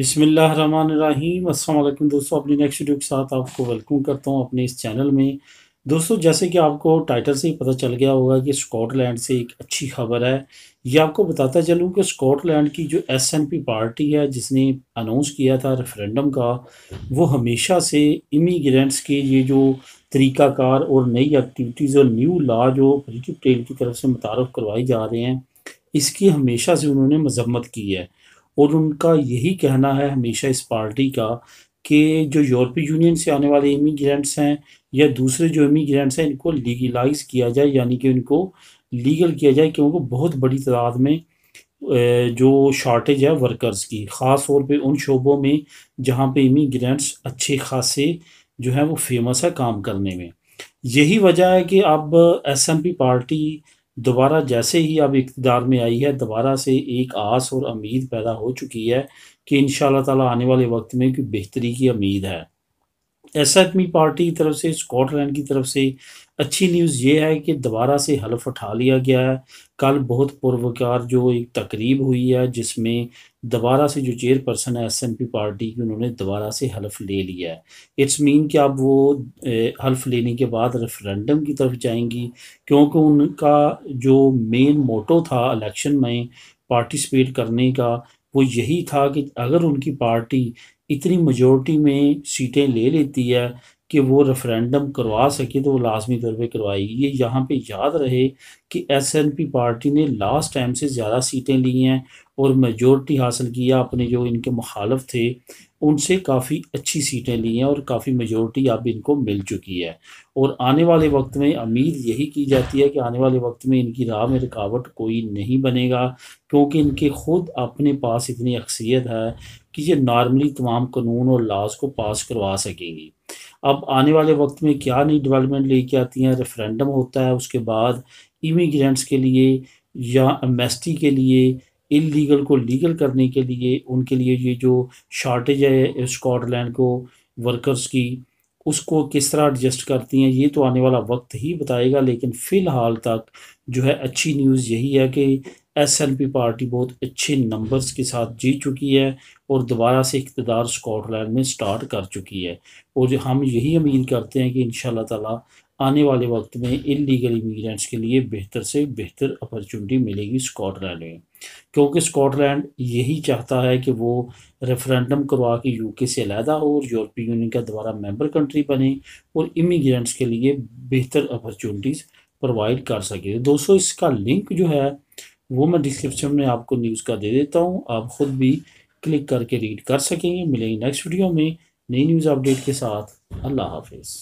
अस्सलाम वालेकुम दोस्तों अपनी नेक्स्ट वीडियो के साथ आपको वेलकम करता हूँ अपने इस चैनल में दोस्तों जैसे कि आपको टाइटल से ही पता चल गया होगा कि स्कॉटलैंड से एक अच्छी खबर है ये आपको बताता चलूँ कि स्कॉटलैंड की जो एस एन पी पार्टी है जिसने अनाउंस किया था रेफरेंडम का वो हमेशा से इमीग्रेंट्स के ये जो तरीक़ाकार और नई एक्टिविटीज़ और न्यू लॉ जो ब्रिटिश टेल की तरफ से मुतारफ़ करवाए जा रहे हैं इसकी हमेशा से उन्होंने मजम्मत की है और उनका यही कहना है हमेशा इस पार्टी का कि जो यूरोपीय यूनियन से आने वाले इमीग्रेंट्स हैं या दूसरे जो इमीग्रेंट्स हैं इनको लीगलाइज किया जाए यानी कि उनको लीगल किया जाए क्योंकि बहुत बड़ी तादाद में जो शॉर्टेज है वर्कर्स की ख़ास तौर पे उन शोबों में जहाँ पे इमीग्रेंट्स अच्छे खासे जो हैं वो फेमस है काम करने में यही वजह है कि अब एसएमपी पार्टी दोबारा जैसे ही अब इकतदार में आई है दोबारा से एक आस और उम्मीद पैदा हो चुकी है कि इन ताला आने वाले वक्त में कि बेहतरी की उम्मीद है एस पार्टी की तरफ से स्कॉटलैंड की तरफ से अच्छी न्यूज़ ये है कि दोबारा से हलफ उठा लिया गया है कल बहुत पुरवकार जो एक तकरीब हुई है जिसमें दोबारा से जो चेयरपर्सन है एस एन पी पार्टी की उन्होंने दोबारा से हलफ ले लिया है इट्स मीन कि अब वो हल्फ लेने के बाद रेफरेंडम की तरफ जाएंगी क्योंकि उनका जो मेन मोटो था इलेक्शन में पार्टिसिपेट करने का वो यही था कि अगर उनकी पार्टी इतनी मजोरिटी में सीटें ले लेती है कि वो रेफरेंडम करवा सके तो वो लाजमी तौर पर करवाएगी ये यहाँ पे याद रहे कि एस एन पी पार्टी ने लास्ट टाइम से ज़्यादा सीटें ली हैं और मेजोरिटी हासिल किया अपने जो इनके मुखालफ थे उनसे काफ़ी अच्छी सीटें ली हैं और काफ़ी मेजोरिटी अब इनको मिल चुकी है और आने वाले वक्त में उम्मीद यही की जाती है कि आने वाले वक्त में इनकी राह में रुकावट कोई नहीं बनेगा क्योंकि इनके खुद अपने पास इतनी अक्सियत है कि ये नॉर्मली तमाम कानून और लाज को पास करवा सकेंगी अब आने वाले वक्त में क्या नई डेवलपमेंट लेके आती हैं रेफरेंडम होता है उसके बाद इमीग्रेंट्स के लिए या एमएसटी के लिए इलीगल को लीगल करने के लिए उनके लिए ये जो शॉर्टेज है स्कॉटलैंड को वर्कर्स की उसको किस तरह एडजस्ट करती हैं ये तो आने वाला वक्त ही बताएगा लेकिन फ़िलहाल तक जो है अच्छी न्यूज़ यही है कि एसएनपी पार्टी बहुत अच्छे नंबर्स के साथ जीत चुकी है और दोबारा से इकतदार स्कॉटलैंड में स्टार्ट कर चुकी है और हम यही उम्मीद करते हैं कि इन ताला आने वाले वक्त में इलीगल इमीग्रेंट्स के लिए बेहतर से बेहतर अपॉर्चुनिटी मिलेगी स्कॉटलैंड में क्योंकि स्कॉटलैंड यही चाहता है कि वो रेफरेंडम करवा के यूके से अलहदा हो और यूरोपीय यूनियन का दोबारा मेंबर कंट्री बने और इमीग्रेंट्स के लिए बेहतर अपॉर्चुनिटीज़ प्रोवाइड कर सके दोस्तों इसका लिंक जो है वो मैं डिस्क्रिप्शन में आपको न्यूज़ का दे देता हूँ आप ख़ुद भी क्लिक करके रीड कर सकेंगे मिलेंगे नेक्स्ट वीडियो में नई न्यूज़ अपडेट के साथ अल्लाह हाफिज़